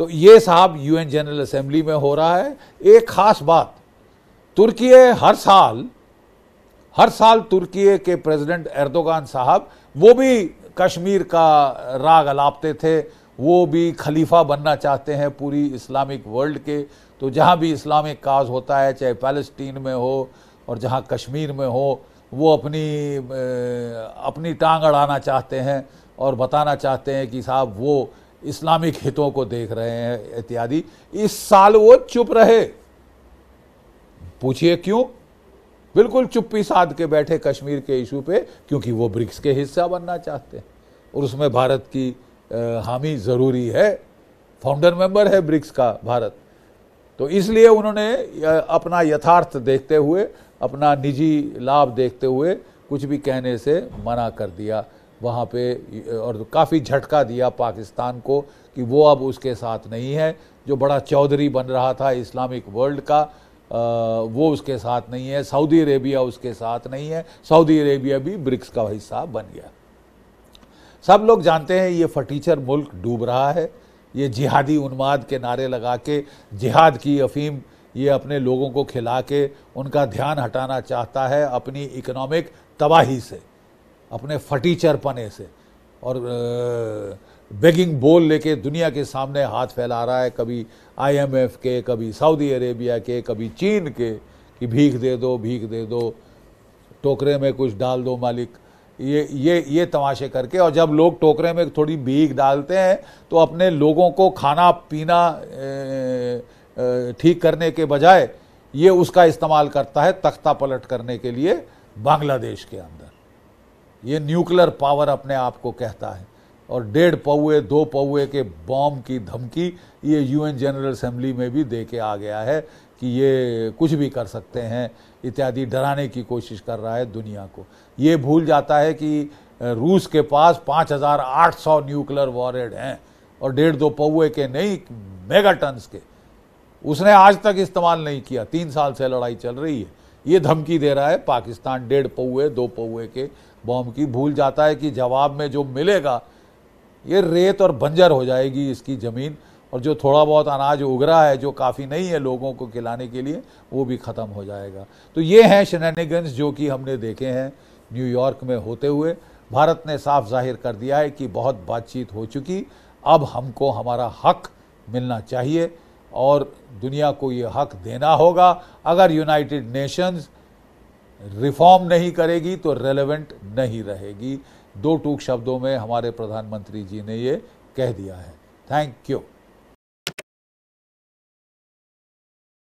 तो ये साहब यूएन जनरल असेंबली में हो रहा है एक ख़ास बात तुर्की हर साल हर साल तुर्की के प्रेसिडेंट एर्दोगान साहब वो भी कश्मीर का राग अलापते थे वो भी खलीफा बनना चाहते हैं पूरी इस्लामिक वर्ल्ड के तो जहाँ भी इस्लामिक काज होता है चाहे पैलेस्टीन में हो और जहाँ कश्मीर में हो वो अपनी अपनी टांग अड़ाना चाहते हैं और बताना चाहते हैं कि साहब वो इस्लामिक हितों को देख रहे हैं इत्यादि इस साल वो चुप रहे पूछिए क्यों बिल्कुल चुप्पी साध के बैठे कश्मीर के इशू पे क्योंकि वो ब्रिक्स के हिस्सा बनना चाहते हैं और उसमें भारत की हामी ज़रूरी है फाउंडर मेंबर है ब्रिक्स का भारत तो इसलिए उन्होंने अपना यथार्थ देखते हुए अपना निजी लाभ देखते हुए कुछ भी कहने से मना कर दिया वहाँ पे और काफ़ी झटका दिया पाकिस्तान को कि वो अब उसके साथ नहीं है जो बड़ा चौधरी बन रहा था इस्लामिक वर्ल्ड का आ, वो उसके साथ नहीं है सऊदी अरेबिया उसके साथ नहीं है सऊदी अरेबिया भी ब्रिक्स का हिस्सा बन गया सब लोग जानते हैं ये फटीचर मुल्क डूब रहा है ये जिहादी उन्माद के नारे लगा के जिहाद की अफीम ये अपने लोगों को खिला के उनका ध्यान हटाना चाहता है अपनी इकोनॉमिक तबाही से अपने फटी पने से और बेगिंग बोल लेके दुनिया के सामने हाथ फैला रहा है कभी आईएमएफ के कभी सऊदी अरेबिया के कभी चीन के कि भीख दे दो भीख दे दो टोकरे में कुछ डाल दो मालिक ये ये ये तमाशे करके और जब लोग टोकरे में थोड़ी भीख डालते हैं तो अपने लोगों को खाना पीना ठीक करने के बजाय ये उसका इस्तेमाल करता है तख्ता पलट करने के लिए बांग्लादेश के अंदर ये न्यूक्लियर पावर अपने आप को कहता है और डेढ़ पौए दो पौए के बॉम्ब की धमकी ये यूएन जनरल असम्बली में भी दे के आ गया है कि ये कुछ भी कर सकते हैं इत्यादि डराने की कोशिश कर रहा है दुनिया को ये भूल जाता है कि रूस के पास 5,800 न्यूक्लियर वॉरहेड हैं और डेढ़ दो पौए के नहीं मेगा टन्स के उसने आज तक इस्तेमाल नहीं किया तीन साल से लड़ाई चल रही है ये धमकी दे रहा है पाकिस्तान डेढ़ पौए दो पौए के बॉम्ब की भूल जाता है कि जवाब में जो मिलेगा ये रेत और बंजर हो जाएगी इसकी ज़मीन और जो थोड़ा बहुत अनाज उग रहा है जो काफ़ी नहीं है लोगों को खिलाने के लिए वो भी ख़त्म हो जाएगा तो ये हैं शनैनिगन्स जो कि हमने देखे हैं न्यूयॉर्क में होते हुए भारत ने साफ जाहिर कर दिया है कि बहुत बातचीत हो चुकी अब हमको हमारा हक मिलना चाहिए और दुनिया को ये हक देना होगा अगर यूनाइटेड नेशंस रिफॉर्म नहीं करेगी तो रेलेवेंट नहीं रहेगी दो टूक शब्दों में हमारे प्रधानमंत्री जी ने ये कह दिया है थैंक यू